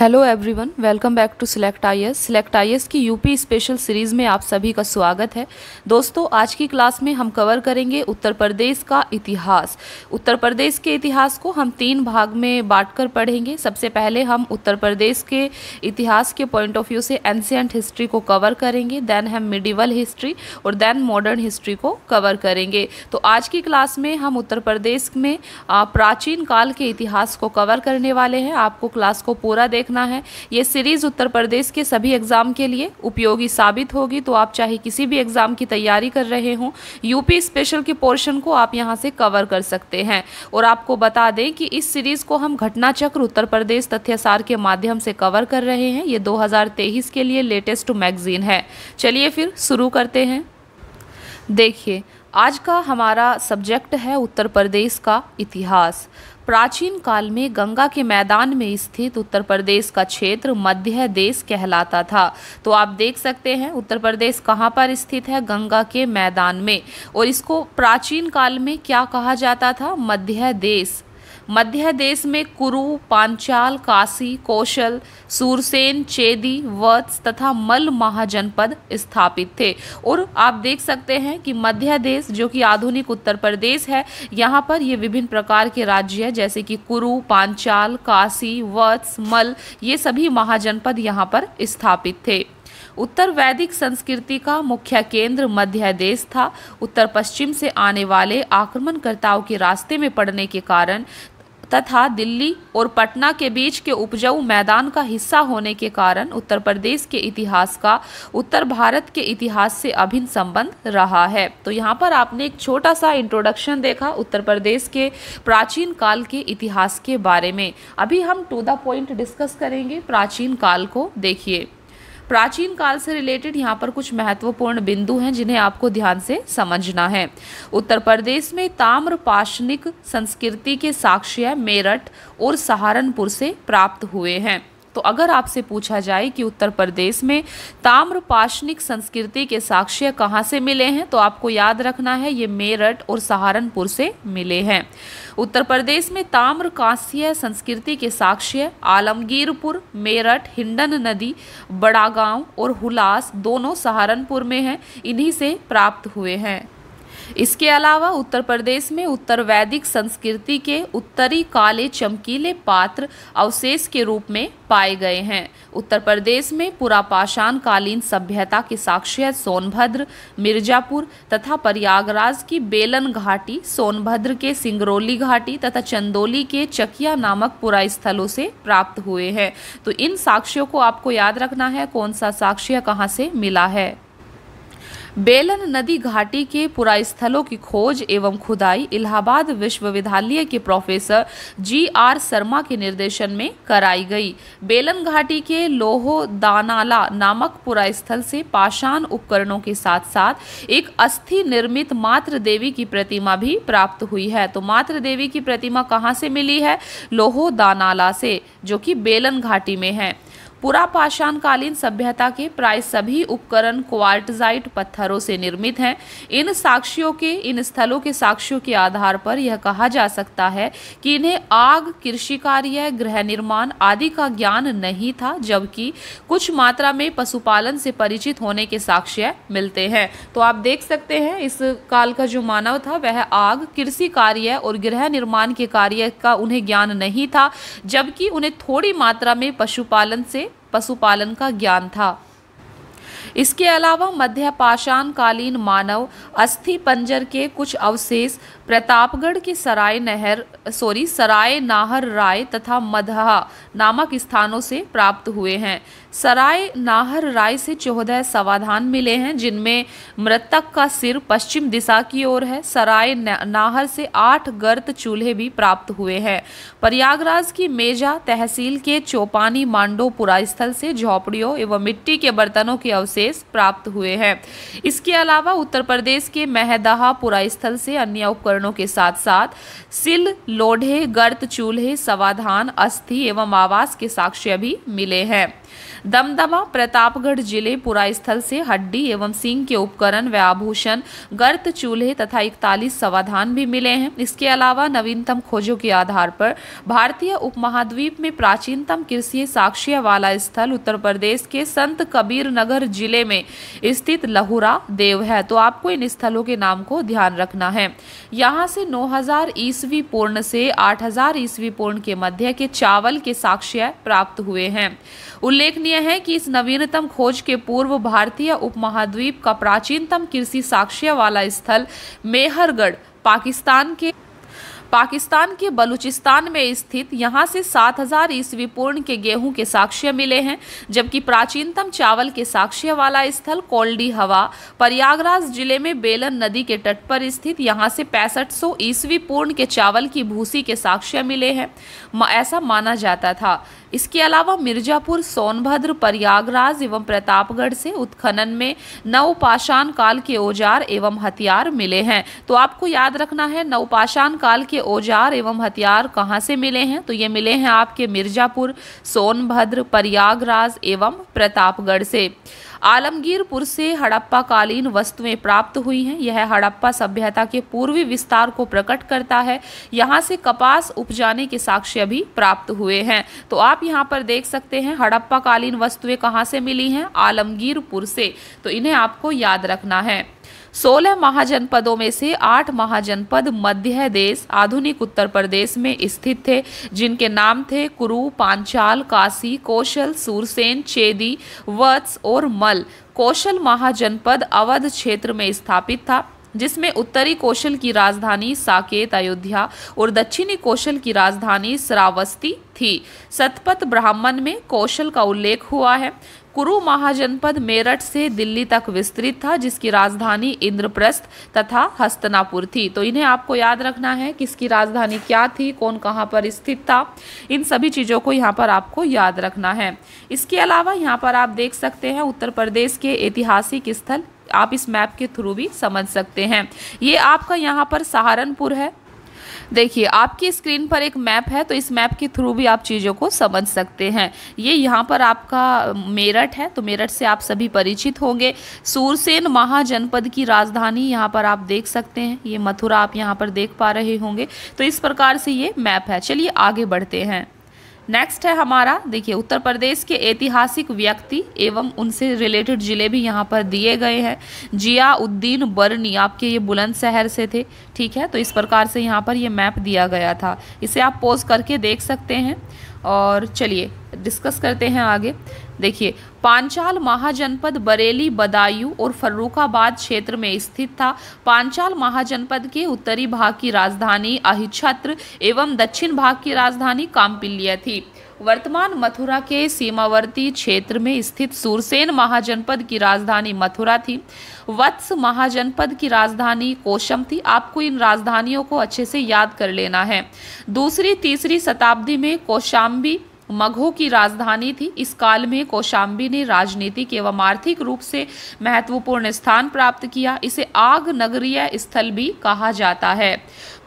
hello everyone welcome back to select I select I की UP special series में आप सभी का स्वागत है दोस्तों आज की क्लास में हम कवर करेंगे उत्तर प्रदेश का इतिहास उत्तर प्रदेश के इतिहास को हम तीन भाग में बांटकर पढ़ेंगे सबसे पहले हम उत्तर प्रदेश के इतिहास के पॉइंट ऑफ व्यू से एंशियंट हिस्ट्री को कवर करेंगे देन हम मिडिवल हिस्ट्री और देन मॉडर्न हिस्ट्री को कवर करेंगे तो आज की क्लास में हम उत्तर प्रदेश में प्राचीन काल के इतिहास को कवर करने वाले हैं आपको क्लास को पूरा देख देखना है ये सीरीज़ उत्तर प्रदेश के सभी एग्ज़ाम के लिए उपयोगी साबित होगी तो आप चाहे किसी भी एग्ज़ाम की तैयारी कर रहे हों यूपी स्पेशल के पोर्शन को आप यहाँ से कवर कर सकते हैं और आपको बता दें कि इस सीरीज़ को हम घटना चक्र उत्तर प्रदेश तथ्यसार के माध्यम से कवर कर रहे हैं ये दो के लिए लेटेस्ट मैगजीन है चलिए फिर शुरू करते हैं देखिए आज का हमारा सब्जेक्ट है उत्तर प्रदेश का इतिहास प्राचीन काल में गंगा के मैदान में स्थित उत्तर प्रदेश का क्षेत्र मध्य देश कहलाता था तो आप देख सकते हैं उत्तर प्रदेश कहाँ पर स्थित है गंगा के मैदान में और इसको प्राचीन काल में क्या कहा जाता था मध्य देश मध्य देश में कुरु पांचाल काशी कौशल सूरसेन चेदी वत्स तथा मल महाजनपद स्थापित थे और आप देख सकते हैं कि मध्य देश जो कि आधुनिक उत्तर प्रदेश है यहाँ पर ये विभिन्न प्रकार के राज्य है जैसे कि कुरु पांचाल काशी वत्स मल ये सभी महाजनपद यहाँ पर स्थापित थे उत्तर वैदिक संस्कृति का मुख्य केंद्र मध्य देश था उत्तर पश्चिम से आने वाले आक्रमणकर्ताओं के रास्ते में पड़ने के कारण तथा दिल्ली और पटना के बीच के उपजाऊ मैदान का हिस्सा होने के कारण उत्तर प्रदेश के इतिहास का उत्तर भारत के इतिहास से अभिन्न संबंध रहा है तो यहाँ पर आपने एक छोटा सा इंट्रोडक्शन देखा उत्तर प्रदेश के प्राचीन काल के इतिहास के बारे में अभी हम टू द पॉइंट डिस्कस करेंगे प्राचीन काल को देखिए प्राचीन काल से रिलेटेड यहाँ पर कुछ महत्वपूर्ण बिंदु हैं जिन्हें आपको ध्यान से समझना है उत्तर प्रदेश में ताम्र पाशनिक संस्कृति के साक्ष्य मेरठ और सहारनपुर से प्राप्त हुए हैं तो अगर आपसे पूछा जाए कि उत्तर प्रदेश में ताम्रपाशनिक संस्कृति के साक्ष्य कहाँ से मिले हैं तो आपको याद रखना है ये मेरठ और सहारनपुर से मिले हैं उत्तर प्रदेश में ताम्र कांस्य संस्कृति के साक्ष्य आलमगीरपुर मेरठ हिंडन नदी बड़ागांव और हुलास दोनों सहारनपुर में हैं इन्हीं से प्राप्त हुए हैं इसके अलावा उत्तर प्रदेश में उत्तर वैदिक संस्कृति के उत्तरी काले चमकीले पात्र अवशेष के रूप में पाए गए हैं उत्तर प्रदेश में पुरापाषाण कालीन सभ्यता के साक्ष्य सोनभद्र मिर्जापुर तथा प्रयागराज की बेलन घाटी सोनभद्र के सिंगरौली घाटी तथा चंदोली के चकिया नामक पुरा स्थलों से प्राप्त हुए हैं तो इन साक्ष्यों को आपको याद रखना है कौन सा साक्ष्य कहाँ से मिला है बेलन नदी घाटी के पुरास्थलों की खोज एवं खुदाई इलाहाबाद विश्वविद्यालय के प्रोफेसर जी आर शर्मा के निर्देशन में कराई गई बेलन घाटी के लोहो दानाला नामक पुरास्थल से पाषाण उपकरणों के साथ साथ एक अस्थि निर्मित मातृ देवी की प्रतिमा भी प्राप्त हुई है तो मातृ देवी की प्रतिमा कहाँ से मिली है लोहो दानाला से जो कि बेलन घाटी में है पुरापाषाणकालीन सभ्यता के प्राय सभी उपकरण क्वार्टजाइट पत्थरों से निर्मित हैं इन साक्ष्यों के इन स्थलों के साक्ष्यों के आधार पर यह कहा जा सकता है कि इन्हें आग कृषि कार्य गृह निर्माण आदि का ज्ञान नहीं था जबकि कुछ मात्रा में पशुपालन से परिचित होने के साक्ष्य मिलते हैं तो आप देख सकते हैं इस काल का जो मानव था वह आग कृषि कार्य और गृह निर्माण के कार्य का उन्हें ज्ञान नहीं था जबकि उन्हें थोड़ी मात्रा में पशुपालन से पशुपालन का ज्ञान था इसके अलावा मध्य पाषाण कालीन मानव अस्थि पंजर के कुछ अवशेष प्रतापगढ़ की सराय नहर सॉरी सराय नाहर राय तथा मदहा नामक स्थानों से प्राप्त हुए हैं सराय नाहर राय से चौदह समाधान मिले हैं जिनमें मृतक का सिर पश्चिम दिशा की ओर है सराय नाहर से आठ गर्त चूल्हे भी प्राप्त हुए हैं प्रयागराज की मेजा तहसील के चौपानी मांडोपुरा स्थल से झोपड़ियों एवं मिट्टी के बर्तनों के अवशेष प्राप्त हुए हैं इसके अलावा उत्तर प्रदेश के महदहापुरा स्थल से अन्य उपकरण उपकरणों के साथ साथ सिल लोढ़े गर्त चूल्हे सवाधान अस्थि एवं आवास के साक्ष्य भी मिले हैं दमदमा प्रतापगढ़ जिले स्थल से हड्डी एवं सिंह के उपकरण व आभूषण गर्त चूल्हे तथा इकतालीस समाधान भी मिले हैं इसके अलावा नवीनतम खोजों के आधार पर भारतीय उपमहाद्वीप में प्राचीनतम कृषि साक्ष्य वाला स्थल उत्तर प्रदेश के संत कबीर नगर जिले में स्थित लहुरा देव है तो आपको इन स्थलों के नाम को ध्यान रखना है यहाँ से 9000 ईस्वी पूर्ण से 8000 ईस्वी पूर्ण के मध्य के चावल के साक्ष्य प्राप्त हुए हैं उल्लेखनीय है कि इस नवीनतम खोज के पूर्व भारतीय उपमहाद्वीप का प्राचीनतम कृषि साक्ष्य वाला स्थल मेहरगढ़ पाकिस्तान के पाकिस्तान के बलूचिस्तान में स्थित यहां से 7000 हजार ईस्वी पूर्ण के गेहूं के साक्ष्य मिले हैं जबकि प्राचीनतम चावल के साक्ष्य वाला स्थल कोल्डी हवा प्रयागराज जिले में बेलन नदी के तट पर स्थित यहां से पैंसठ सौ ईस्वी पूर्ण के चावल की भूसी के साक्ष्य मिले हैं ऐसा माना जाता था इसके अलावा मिर्जापुर सोनभद्र प्रयागराज एवं प्रतापगढ़ से उत्खनन में नवपाषाण काल के औजार एवं हथियार मिले हैं तो आपको याद रखना है नवपाषाण काल के औजार एवं हथियार कहाँ से मिले हैं तो ये मिले हैं आपके मिर्जापुर सोनभद्र प्रयागराज एवं प्रतापगढ़ से आलमगीरपुर से हड़प्पा कालीन वस्तुएं प्राप्त हुई हैं यह हड़प्पा सभ्यता के पूर्वी विस्तार को प्रकट करता है यहाँ से कपास उपजाने के साक्ष्य भी प्राप्त हुए हैं तो आप यहाँ पर देख सकते हैं हड़प्पा कालीन वस्तुएं कहाँ से मिली हैं आलमगीरपुर से तो इन्हें आपको याद रखना है सोलह महाजनपदों में से आठ महाजनपद मध्य देश आधुनिक उत्तर प्रदेश में स्थित थे जिनके नाम थे कुरु पांचाल काशी कौशल सूरसेन चेदी वत्स और मल कौशल महाजनपद अवध क्षेत्र में स्थापित था जिसमें उत्तरी कौशल की राजधानी साकेत अयोध्या और दक्षिणी कौशल की राजधानी श्रावस्ती थी सतपथ ब्राह्मण में कौशल का उल्लेख हुआ है कुरु महाजनपद मेरठ से दिल्ली तक विस्तृत था जिसकी राजधानी इंद्रप्रस्थ तथा हस्तनापुर थी तो इन्हें आपको याद रखना है किसकी राजधानी क्या थी कौन कहाँ पर स्थित था इन सभी चीज़ों को यहाँ पर आपको याद रखना है इसके अलावा यहाँ पर आप देख सकते हैं उत्तर प्रदेश के ऐतिहासिक स्थल आप इस मैप के थ्रू भी समझ सकते हैं ये आपका यहाँ पर सहारनपुर है देखिए आपकी स्क्रीन पर एक मैप है तो इस मैप के थ्रू भी आप चीज़ों को समझ सकते हैं ये यहाँ पर आपका मेरठ है तो मेरठ से आप सभी परिचित होंगे सूरसेन महाजनपद की राजधानी यहाँ पर आप देख सकते हैं ये मथुरा आप यहाँ पर देख पा रहे होंगे तो इस प्रकार से ये मैप है चलिए आगे बढ़ते हैं नेक्स्ट है हमारा देखिए उत्तर प्रदेश के ऐतिहासिक व्यक्ति एवं उनसे रिलेटेड ज़िले भी यहाँ पर दिए गए हैं जियाउद्दीन बर्नी आपके ये बुलंदशहर से थे ठीक है तो इस प्रकार से यहाँ पर ये मैप दिया गया था इसे आप पोज करके देख सकते हैं और चलिए डिस्कस करते हैं आगे देखिए पांचाल महाजनपद बरेली बदायूं और फर्रुखाबाद क्षेत्र में स्थित था पांचाल महाजनपद के उत्तरी भाग की राजधानी अहिछत्र एवं दक्षिण भाग की राजधानी कामपिल्लिया थी वर्तमान मथुरा के सीमावर्ती क्षेत्र में स्थित सुरसेन महाजनपद की राजधानी मथुरा थी वत्स महाजनपद की राजधानी कोशम थी आपको इन राजधानियों को अच्छे से याद कर लेना है दूसरी तीसरी शताब्दी में कोशाम्बी मगधों की राजधानी थी इस काल में कौशाम्बी ने राजनीतिक एवं आर्थिक रूप से महत्वपूर्ण स्थान प्राप्त किया इसे आग नगरीय स्थल भी कहा जाता है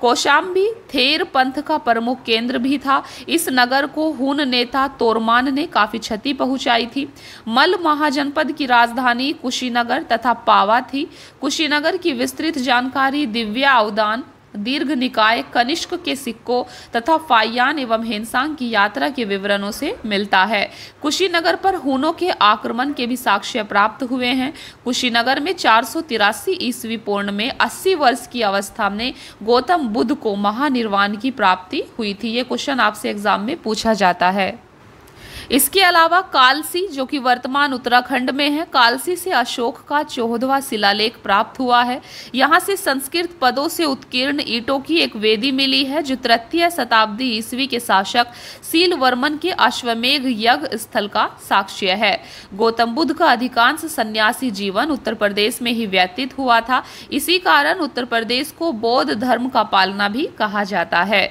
कौशाम्बी थेर पंथ का प्रमुख केंद्र भी था इस नगर को हुन नेता तोरमान ने काफ़ी क्षति पहुंचाई थी मल महाजनपद की राजधानी कुशीनगर तथा पावा थी कुशीनगर की विस्तृत जानकारी दिव्या अवदान दीर्घ निकाय कनिष्क के सिक्कों तथा फाइयान एवं हेनसांग की यात्रा के विवरणों से मिलता है कुशीनगर पर हूनों के आक्रमण के भी साक्ष्य प्राप्त हुए हैं कुशीनगर में चार सौ तिरासी ईस्वी पूर्ण में 80 वर्ष की अवस्था में गौतम बुद्ध को महानिर्वाण की प्राप्ति हुई थी ये क्वेश्चन आपसे एग्जाम में पूछा जाता है इसके अलावा कालसी जो कि वर्तमान उत्तराखंड में है कालसी से अशोक का चौहदवा शिलालेख प्राप्त हुआ है यहाँ से संस्कृत पदों से उत्कीर्ण ईटों की एक वेदी मिली है जो तृतीय शताब्दी ईस्वी के शासक सील वर्मन के अश्वमेघ यज्ञ स्थल का साक्ष्य है गौतम बुद्ध का अधिकांश सन्यासी जीवन उत्तर प्रदेश में ही व्यतीत हुआ था इसी कारण उत्तर प्रदेश को बौद्ध धर्म का पालना भी कहा जाता है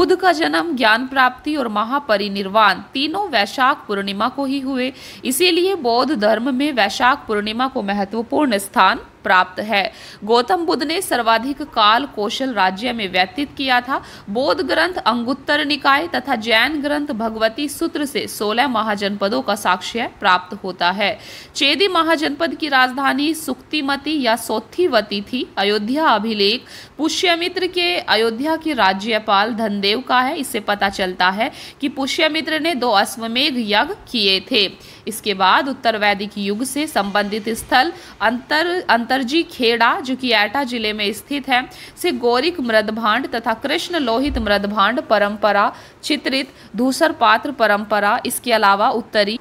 बुद्ध का जन्म ज्ञान प्राप्ति और महापरिनिर्वाण तीनों वैशाख वैशाख पूर्णिमा को ही हुए इसीलिए बौद्ध धर्म में वैशाख पूर्णिमा को महत्वपूर्ण स्थान प्राप्त है गौतम बुद्ध ने सर्वाधिक काल कौशल राज्य में व्यतीत किया था बोध ग्रंथ अंगुत्तर निकाय तथा जैन ग्रंथ भगवती सूत्र से सोलह महाजनपदों का साक्ष्य प्राप्त होता है चेदी महाजनपद की राजधानी सुक्तिमती या सोथीवती थी अयोध्या अभिलेख पुष्यमित्र के अयोध्या के राज्यपाल धनदेव का है इससे पता चलता है कि पुष्यमित्र ने दो अश्वमेघ यज्ञ किए थे इसके बाद उत्तर वैदिक युग से संबंधित स्थल अंतर अंतर सरजी खेड़ा जो कि एटा जिले में स्थित है से गौरिक मृदभांड तथा कृष्ण लोहित मृदभांड परंपरा चित्रित धूसर पात्र परंपरा इसके अलावा उत्तरी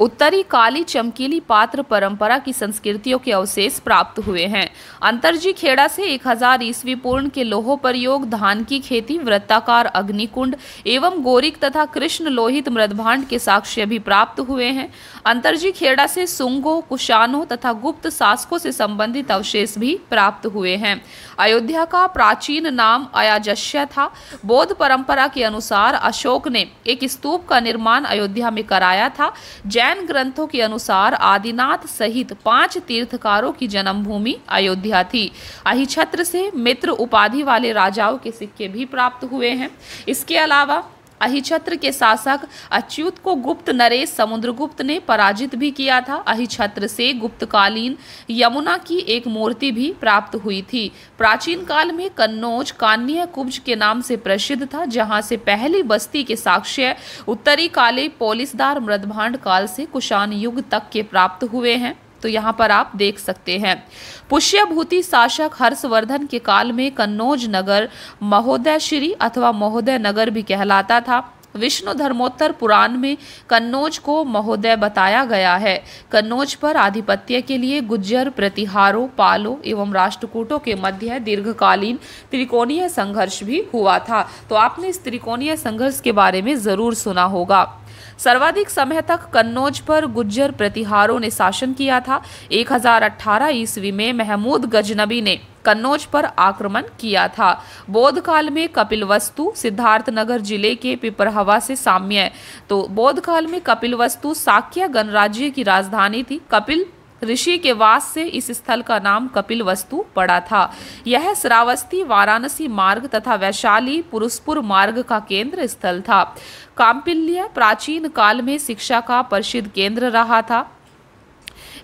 उत्तरी काली चमकीली पात्र परंपरा की संस्कृतियों के अवशेष प्राप्त हुए हैं अंतरजी खेड़ा से 1000 ईस्वी पूर्ण के लोहो प्रयोग धान की खेती वृत्ताकार अग्निकुंड एवं गोरिक तथा कृष्ण लोहित मृदभांड के साक्ष्य भी प्राप्त हुए हैं अंतरजी खेड़ा से सुंगों कुशानों तथा गुप्त शासकों से संबंधित अवशेष भी प्राप्त हुए हैं अयोध्या का प्राचीन नाम अयाजस्य था बौद्ध परंपरा के अनुसार अशोक ने एक स्तूप का निर्माण अयोध्या में कराया था जैन जैन ग्रंथों के अनुसार आदिनाथ सहित पांच तीर्थकारों की जन्मभूमि अयोध्या थी अहिछत्र से मित्र उपाधि वाले राजाओं के सिक्के भी प्राप्त हुए हैं इसके अलावा अहिछत्र के शासक अच्युत को गुप्त नरेश समुद्रगुप्त ने पराजित भी किया था अहिछत्र से गुप्तकालीन यमुना की एक मूर्ति भी प्राप्त हुई थी प्राचीन काल में कन्नौज कान्य कुब्ज के नाम से प्रसिद्ध था जहाँ से पहली बस्ती के साक्ष्य उत्तरी काले पोलिसदार मृदभांड काल से कुषाण युग तक के प्राप्त हुए हैं तो यहाँ पर आप देख सकते हैं पुष्यभूति शासक हर्षवर्धन के काल में कन्नौज नगर महोदय श्री अथवा महोदय नगर भी कहलाता था विष्णु धर्मोत्तर पुराण में कन्नौज को महोदय बताया गया है कन्नौज पर आधिपत्य के लिए गुज्जर प्रतिहारों पालों एवं राष्ट्रकूटों के मध्य दीर्घकालीन त्रिकोणीय संघर्ष भी हुआ था तो आपने इस त्रिकोणीय संघर्ष के बारे में ज़रूर सुना होगा सर्वाधिक समय तक कन्नौज पर गुज्जर प्रतिहारों ने शासन किया था 1018 ईस्वी में महमूद गजनबी ने कन्नौज पर आक्रमण किया था बौद्ध काल में कपिलवस्तु सिद्धार्थनगर जिले के पिपरहवा से साम्य है तो बौद्ध काल में कपिलवस्तु साक्या गणराज्य की राजधानी थी कपिल ऋषि के वास से इस स्थल का नाम कपिल वस्तु पड़ा था यह श्रावस्ती वाराणसी मार्ग तथा वैशाली पुरुषपुर मार्ग का केंद्र स्थल था काम्पिल्य प्राचीन काल में शिक्षा का प्रसिद्ध केंद्र रहा था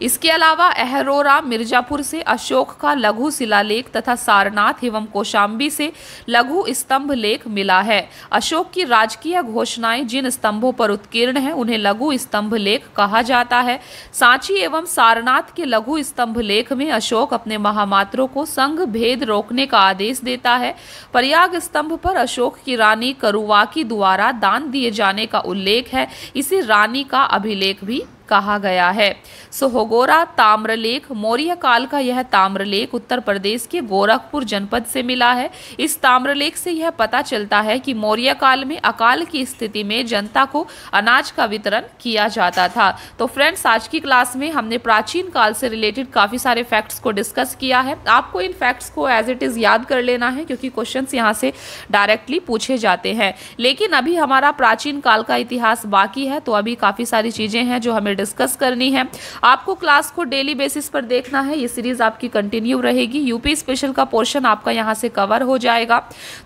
इसके अलावा अहरोरा मिर्जापुर से अशोक का लघु शिलालेख तथा सारनाथ एवं कोशाम्बी से लघु स्तंभ लेख मिला है अशोक की राजकीय घोषणाएं जिन स्तंभों पर उत्कीर्ण है उन्हें लघु स्तंभ लेख कहा जाता है सांची एवं सारनाथ के लघु स्तंभ लेख में अशोक अपने महामात्रों को संघ भेद रोकने का आदेश देता है प्रयाग स्तंभ पर अशोक की रानी करुवाकी द्वारा दान दिए जाने का उल्लेख है इसे रानी का अभिलेख भी कहा गया है सोहगोरा ताम्रलेख मौर्य काल का यह ताम्रलेख उत्तर प्रदेश के गोरखपुर जनपद से मिला है इस ताम्रलेख से यह पता चलता है कि मौर्य काल में अकाल की स्थिति में जनता को अनाज का वितरण किया जाता था तो फ्रेंड्स आज की क्लास में हमने प्राचीन काल से रिलेटेड काफ़ी सारे फैक्ट्स को डिस्कस किया है आपको इन फैक्ट्स को एज इट इज़ याद कर लेना है क्योंकि क्वेश्चन यहाँ से डायरेक्टली पूछे जाते हैं लेकिन अभी हमारा प्राचीन काल का इतिहास बाकी है तो अभी काफ़ी सारी चीज़ें हैं जो हमें डिस्कस करनी है आपको क्लास को डेली बेसिस पर देखना है ये सीरीज़ आपकी कंटिन्यू रहेगी यूपी स्पेशल का पोर्शन आपका यहाँ से कवर हो जाएगा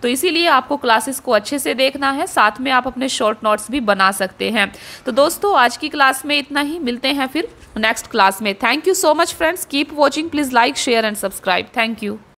तो इसीलिए आपको क्लासेस को अच्छे से देखना है साथ में आप अपने शॉर्ट नोट्स भी बना सकते हैं तो दोस्तों आज की क्लास में इतना ही मिलते हैं फिर नेक्स्ट क्लास में thank you so much friends keep watching please like share and subscribe thank you